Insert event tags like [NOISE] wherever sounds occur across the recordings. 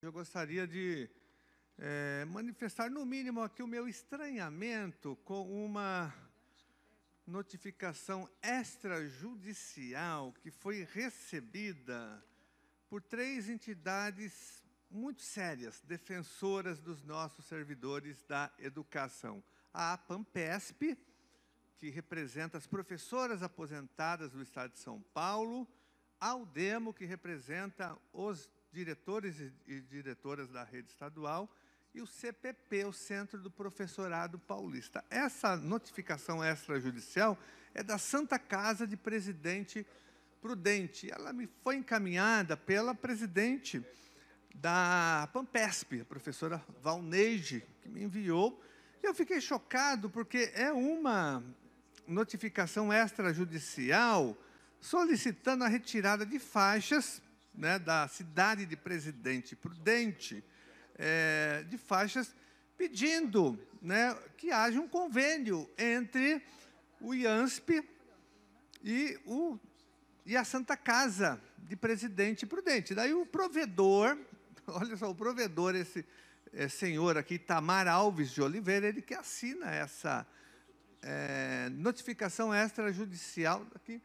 Eu gostaria de é, manifestar, no mínimo, aqui o meu estranhamento com uma notificação extrajudicial que foi recebida por três entidades muito sérias, defensoras dos nossos servidores da educação. A Panpesp, que representa as professoras aposentadas do Estado de São Paulo, a AUDEMO, que representa os diretores e diretoras da rede estadual e o CPP, o Centro do Professorado Paulista. Essa notificação extrajudicial é da Santa Casa de Presidente Prudente. Ela me foi encaminhada pela presidente da Pampesp, a professora Valneide, que me enviou. E eu fiquei chocado porque é uma notificação extrajudicial solicitando a retirada de faixas né, da cidade de Presidente Prudente, é, de faixas, pedindo né, que haja um convênio entre o IANSP e, o, e a Santa Casa de Presidente Prudente. Daí o provedor, [LAUGHS] olha só, o provedor, esse é, senhor aqui, Tamar Alves de Oliveira, ele que assina essa é, notificação extrajudicial aqui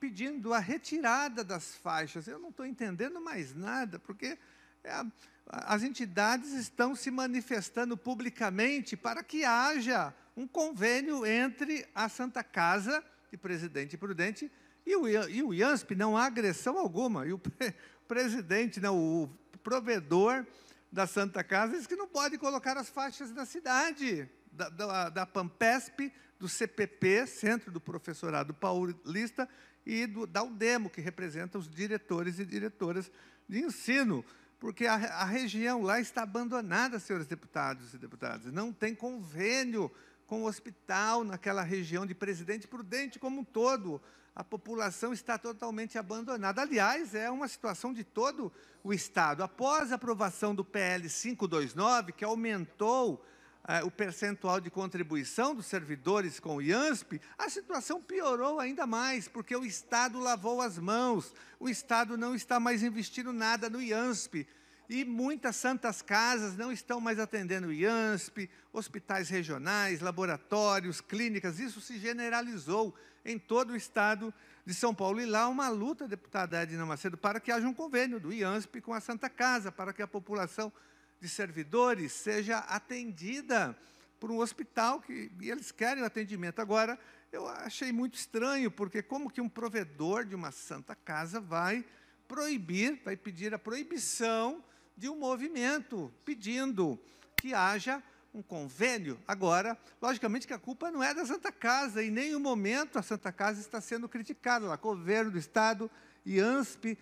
pedindo a retirada das faixas. Eu não estou entendendo mais nada, porque é, as entidades estão se manifestando publicamente para que haja um convênio entre a Santa Casa de Presidente Prudente e o, e o IANSP. Não há agressão alguma. E o pre presidente, não, o provedor da Santa Casa diz que não pode colocar as faixas da cidade, da, da, da Pampesp, do CPP, Centro do Professorado Paulista, e do, da UDEMO, que representa os diretores e diretoras de ensino, porque a, a região lá está abandonada, senhores deputados e deputadas. Não tem convênio com o hospital naquela região de Presidente Prudente como um todo. A população está totalmente abandonada. Aliás, é uma situação de todo o Estado. Após a aprovação do PL 529, que aumentou ah, o percentual de contribuição dos servidores com o IANSP, a situação piorou ainda mais, porque o Estado lavou as mãos, o Estado não está mais investindo nada no IANSP. E muitas santas casas não estão mais atendendo o IANSP, hospitais regionais, laboratórios, clínicas, isso se generalizou em todo o estado de São Paulo. E lá uma luta, deputada Edna Macedo, para que haja um convênio do IANSP com a Santa Casa, para que a população de servidores seja atendida por um hospital que e eles querem o atendimento. Agora, eu achei muito estranho, porque como que um provedor de uma santa casa vai proibir, vai pedir a proibição de um movimento, pedindo que haja um convênio. Agora, logicamente que a culpa não é da Santa Casa, em nenhum momento a Santa Casa está sendo criticada. Lá, governo do Estado, e ANSP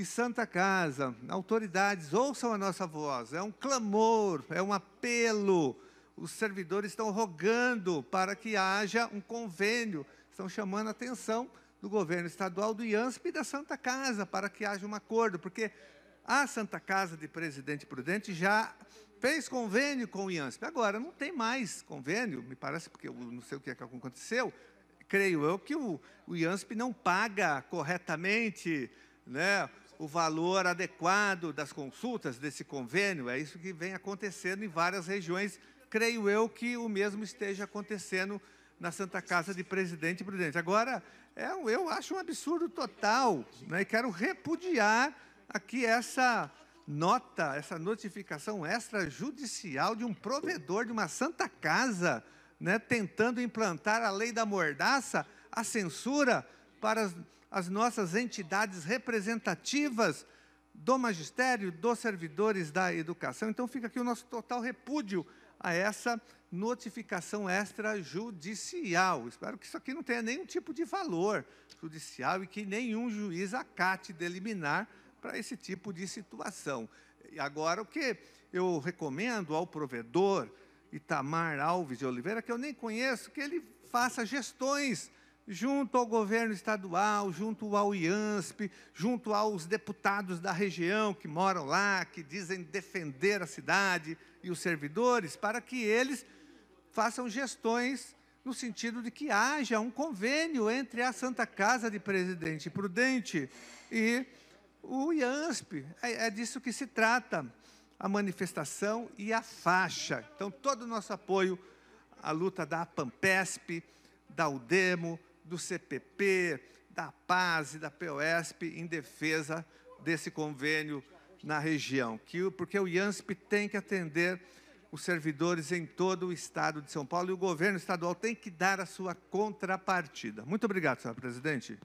e Santa Casa, autoridades, ouçam a nossa voz. É um clamor, é um apelo. Os servidores estão rogando para que haja um convênio, estão chamando a atenção do governo estadual, do IANSP e da Santa Casa para que haja um acordo, porque a Santa Casa de Presidente Prudente já fez convênio com o IANSP. Agora, não tem mais convênio, me parece, porque eu não sei o que, é que aconteceu. Creio eu que o, o IANSP não paga corretamente né, o valor adequado das consultas desse convênio. É isso que vem acontecendo em várias regiões. Creio eu que o mesmo esteja acontecendo na Santa Casa de Presidente Prudente. Agora, é, eu acho um absurdo total, né? e quero repudiar aqui essa nota, essa notificação extrajudicial de um provedor de uma Santa Casa né? tentando implantar a lei da mordaça, a censura para as, as nossas entidades representativas do magistério, dos servidores da educação. Então fica aqui o nosso total repúdio a essa notificação extrajudicial. Espero que isso aqui não tenha nenhum tipo de valor judicial e que nenhum juiz acate deliminar para esse tipo de situação. E agora, o que eu recomendo ao provedor Itamar Alves de Oliveira, que eu nem conheço, que ele faça gestões junto ao governo estadual, junto ao IANSP, junto aos deputados da região que moram lá, que dizem defender a cidade e os servidores, para que eles façam gestões no sentido de que haja um convênio entre a Santa Casa de Presidente Prudente e o IANSP. É, é disso que se trata a manifestação e a faixa. Então, todo o nosso apoio à luta da PAMPESP, da UDEMO, do CPP, da Paz e da POSP em defesa desse convênio na região, que, porque o IANSP tem que atender os servidores em todo o estado de São Paulo e o governo estadual tem que dar a sua contrapartida. Muito obrigado, senhora presidente.